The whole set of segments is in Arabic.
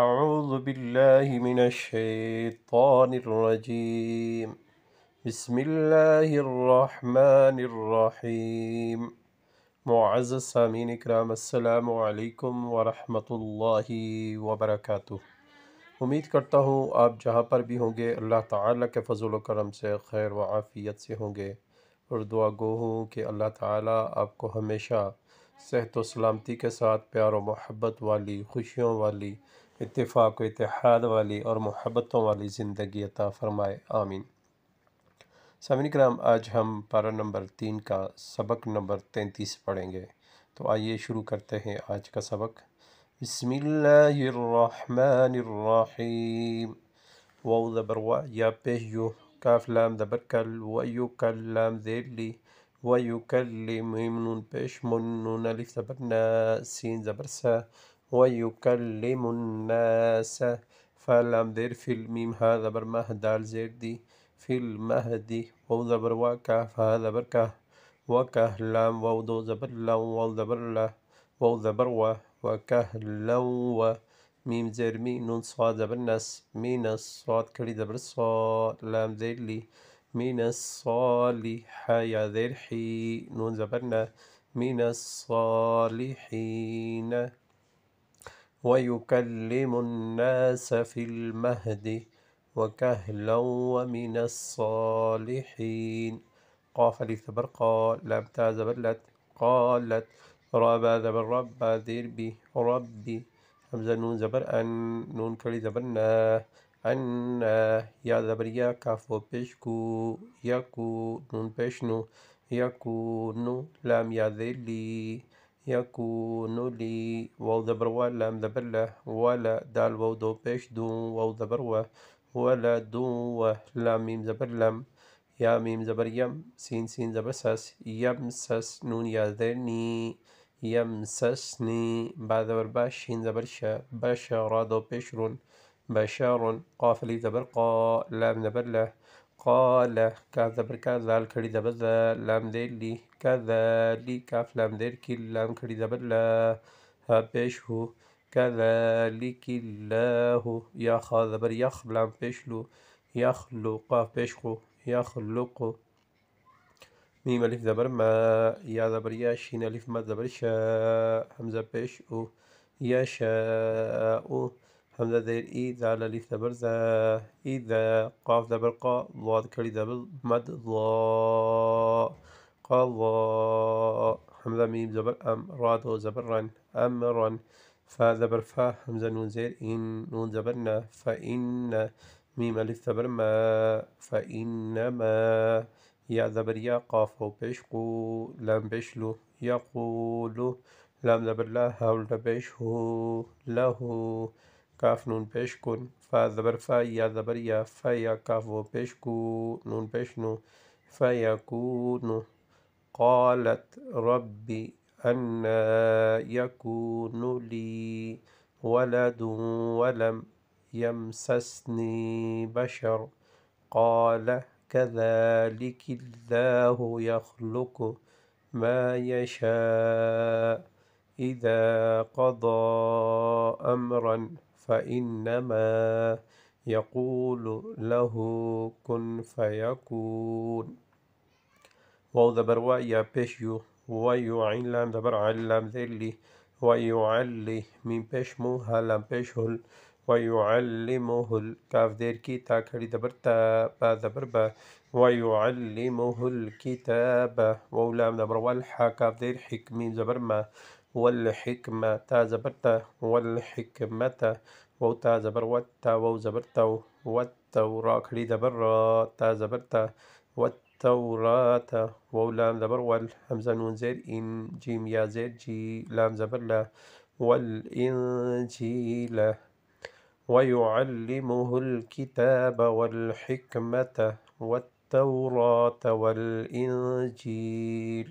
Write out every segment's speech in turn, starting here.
أعوذ بالله من الشيطان الرجيم بسم اللہ الرحمن الرحیم معزز سامعین اکرام السلام علیکم ورحمۃ اللہ وبرکاتہ امید کرتا ہوں آپ جہاں پر بھی ہوں گے اللہ تعالیٰ کے فضل و کرم سے خیر و عافیت سے ہوں گے اور دعا گو ہوں کہ اللہ تعالیٰ آپ کو ہمیشہ صحت و سلامتی کے ساتھ پیار و محبت والی خوشیوں والی اتفاق و اتحاد والی اور محبتوں والی زندگی عطا فرمائے آمین سامعین کرام آج ہم پارا نمبر تین کا سبق نمبر تینتیس پڑھیں گے تو آئیے شروع کرتے ہیں آج کا سبق بسم اللہ الرحمن الرحیم دبر وا یا پیش یو کاف لام زبر کل و یو کل لام لی و یو کل پیش سین دبر زبر ويكلم الناس فلم دير في الميم هذا برمه دال زير دي في المهدي واو زبر وكهف ها وكه لام واو دو زبر لام واو زبر لا واو زبر و وكه لام و ميم زير مي نون صاد زبر نس مين الصاد كلي زبر صاد لام زير لي من حيا زير حي نون زبرنا من الصالحين ويكلم الناس في المهد وكهلا ومن الصالحين قاف ألف زبر قال لم تاء زبر لت قالت ربا زبر ذير بي ربي همزة نون زبر أن نون كلي زبرنا أن يا زبر يا كاف بيشكو يكو نون بيشنو يكون لام يا ذلي يكون لي واو ذبروا لام ذبلة ولا دال واو دو بيش دو واو ذبروا ولا دو لام ميم زبر لم يا ميم زبر يم سين سين زبر ساس يمسس نون يا ذني يمسسني بعد زبر باش شين زبر شا بشا رادو بشرون بشار قاف لي زبر قا لام زبر قال کاف زبر کا زال کھڑی زبر زا لام دیر لی کا زالی کاف لام دیر کی لام کھڑی زبر لا ها پیش ہو کا زالی کی لا ہو یا خا زبر یخ لام پیش لو یخ لو قاف پیش خو یخ لو قو میم الف زبر ما یا زبر یا شین الف ما زبر شا حمزه پیش او یا شا او همزة زير إي زال ألف زبر زا إذا قاف زبر قا ضا ذكر زبر مد ضا قضاء همزة ميم زبر أم راد زبر رن أمرا فا زبر فا همزة نون زير إن نون زبرنا فإن ميم ألف زبر ما فإنما يا زبر يا قاف بشقو لم بشلو يقول لم زبر لا هول بشه له کاف نون پیش کن فا زبر فا یا زبر یا فا یا کاف و پیش کو نون پیش نو فا یا کو نو قالت ربی انا یکون لی ولد ولم یمسسنی بشر قال كذلك الله يخلق ما يشاء إذا قضى أمرا فإنما يقول له كن فيكون واو دبر ويا بيشيو ويو عين لام دبر عين ذلي ويو ويعلي من بيشمو هلام بيشهل ويعلمه الكاف دير كيتا دبر تا با دبربا ويعلمه الكتاب وولام دبر والحا كاف دير حكمين ما والحكمة تا زبرتا والحكمة واو تا زبر وتا وو زبرتا والتوراة كلي دبر تا زبرتا والتوراة وو لام زبر همزة نون زير إن جيم يا زير جي لام زبر لا والإنجيل ويعلمه الكتاب والحكمة والتوراة والإنجيل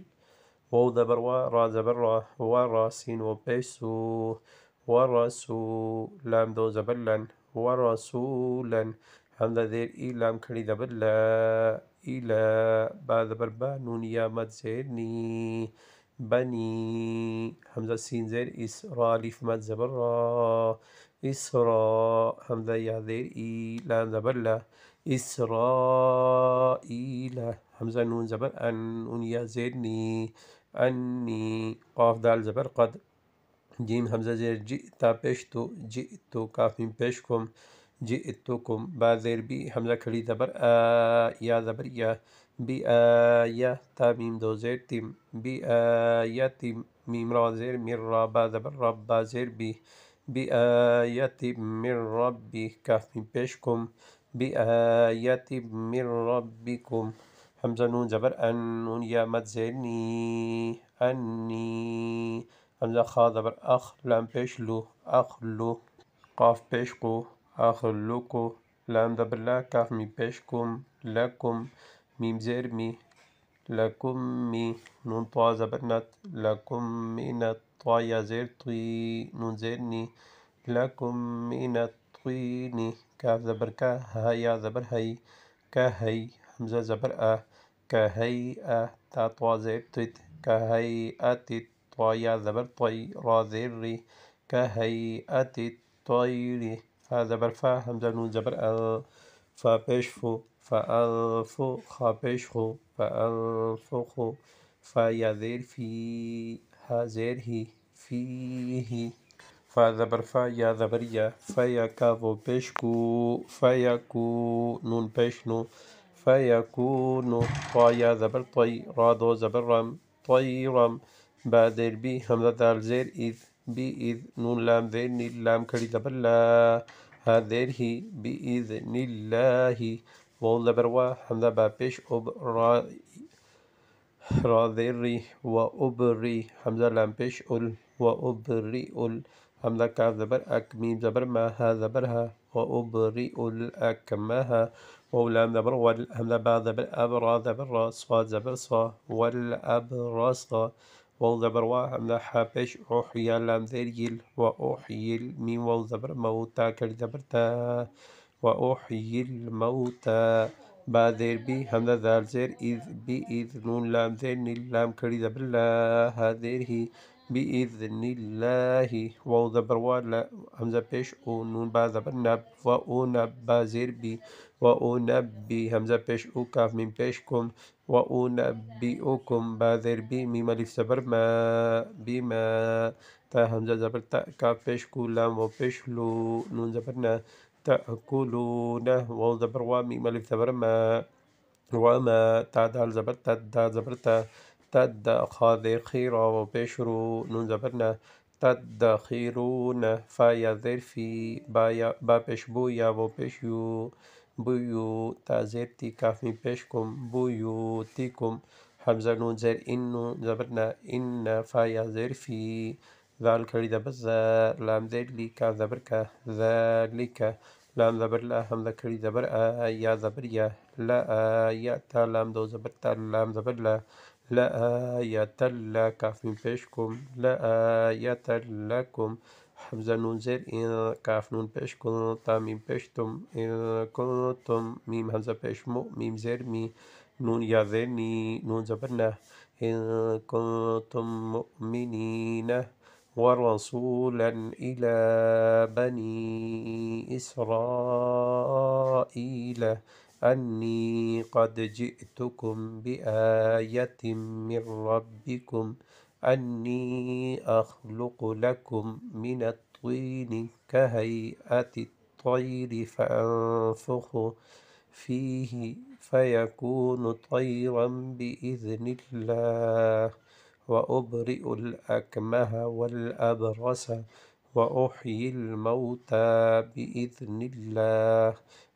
واو دبر و را زبر را و را سين و بيسو ورسو لام دو زبر لن ورسولا همدا ذير اي لام كري دبر لا إلى بعد با نون يا مد زيرني بني همزة سين زير إسراء لف مد را إسراء همزة يا ذير إي لام لا إسرائيل همزة نون زبر أن نون يا زيرني أني قاف دال زبر قد جيم همزة زير جئتا بشتو جئتو قاف من بشكم جئتكم با زير بي همزة كلي زبر آ يا زبر يا تا ميم دو زير تيم تيم ميم را زير من رابا زبر با زير بي بآية من ربي كاف من بشكم بآية من ربكم همزة نون زبر أن نون يا مد زيني أني همزة خا زبر أخ لام بيش لو أخلو قاف بيش قو أخلوكو لام زبر لا كاف مي بيشكم لكم ميم زير مي لكم مي نون طا زبر نت لكم مي نت طا يا زير طي نون زيرني لكم مي نت طيني كاف زبر كا هيا زبر هي كا هي همزة زبر أه كهيئة تطازرت كهيئة الطايا زبر طي را ذري كهيئة الطير فا زبر همزة نون زبر أل فا بشفو فألف خا بشخو فألفخو فا يذر في هزره فيه فا زبر فا يا زبر يا فيكافو بشكو كو نون بشنو فيكون طايا زبر طي رادو زبر رم طي رم بادر بي همزة دال زير إذ بي إذ نون لام ذير نيل لام كري زبر لا ها ذير هي بإذن الله وول زبر وا همزة بابش أب را را ذير ري وأبري همزة لام بش أل وأبري أل همزة كاف زبر أك ميم زبر ما ها زبرها وأبرئ الأكمه ولام دبر والهم والأمذبا دبر أبرا دبر صا دبر صا والأبرص واو ذبر وأمذا حبش أحيا لام ذريل وأحيي من واو ذبر موتى كالذبرتا وأحيي الموتى بعدير بي هم ذال زير إذ بإذ نون لام ذير نيل لام كري دبر لا هذير بإذن الله وذبر ولا همزة بيش أو نون با نب وأو نب بازير بي وأنبي همزة بيش او کاف میم پیش وأنبئكم باذر بي ميم ألف زبر ما بما تا همزة زبر تا كاف بيش کو لام و لو نون زبر نه تأكلون وو زبر و ميم ألف زبر ما وما تا دال زبر تا دا زبر تا تد خاذي خيرا و پیش رو نون زبر نه تدخیرون فايا ذرفي بايا بابش بويا بو یا بيوتا زير تي كافي بيشكم بيوتكم حمزة نون زير إنو زبرنا إن فايا زير في ذلك لذا بزا لام زير ليكا زبركا ذلك لام زبر لا حمزة كري زبر آ يا زبر يا لا يا تا لام دو زبر تا لام زبر لا لا يا تلا كافي بيشكم لا يا تلكم حمزة نون زير إن كاف نون بيش كن تا ميم بيش توم إن كن تم ميم حمزة بيش مو ميم زير مي نون يا زير ني نون زبرنا إن كنتم مؤمنين ورسولا إلى بني إسرائيل أني قد جئتكم بآية من ربكم ۖ أني أخلق لكم من الطين كهيئة الطير فأنفخ فيه فيكون طيرا بإذن الله وأبرئ الأكمه والأبرس وأحيي الموتى بإذن الله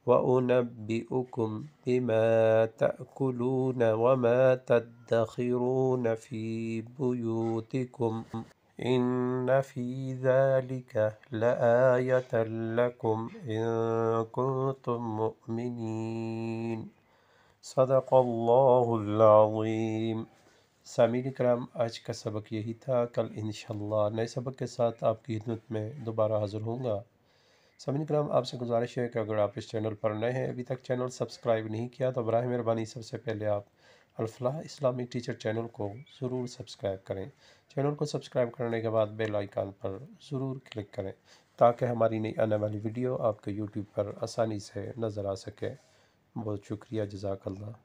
وأنبئكم بما تأكلون وما تدخرون في بيوتكم إن في ذلك لآية لكم إن كنتم مؤمنين صدق الله العظيم سامي الكرام آج کا سبق یہی تھا کل انشاءاللہ نئے سبق کے ساتھ آپ کی حدمت میں دوبارہ حاضر ہوں گا سامین کرام آپ سے گزارش ہے کہ اگر آپ اس چینل پر نئے ہیں ابھی تک چینل سبسکرائب نہیں کیا تو براہ مہربانی سب سے پہلے آپ الفلاح اسلامک ٹیچر چینل کو ضرور سبسکرائب کریں چینل کو سبسکرائب کرنے کے بعد بیل آئیکن پر ضرور کلک کریں تاکہ ہماری نئی آنے والی ویڈیو آپ کے یوٹیوب پر آسانی سے نظر آ سکے بہت شکریہ جزاک اللہ